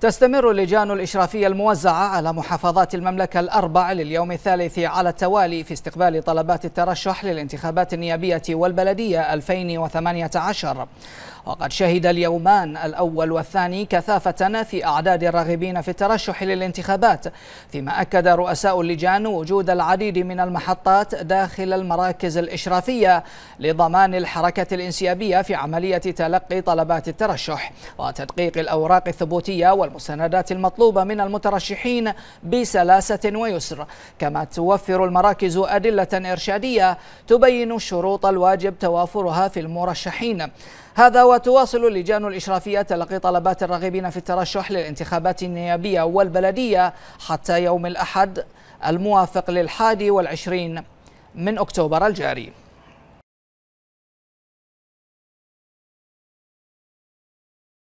تستمر اللجان الإشرافية الموزعة على محافظات المملكة الأربع لليوم الثالث على التوالي في استقبال طلبات الترشح للانتخابات النيابية والبلدية 2018 وقد شهد اليومان الأول والثاني كثافة في أعداد الراغبين في الترشح للانتخابات فيما أكد رؤساء اللجان وجود العديد من المحطات داخل المراكز الإشرافية لضمان الحركة الإنسيابية في عملية تلقي طلبات الترشح وتدقيق الأوراق الثبوتية وال والمساندات المطلوبة من المترشحين بسلاسة ويسر كما توفر المراكز أدلة إرشادية تبين الشروط الواجب توافرها في المرشحين هذا وتواصل اللجان الإشرافية تلقي طلبات الراغبين في الترشح للانتخابات النيابية والبلدية حتى يوم الأحد الموافق للحادي والعشرين من أكتوبر الجاري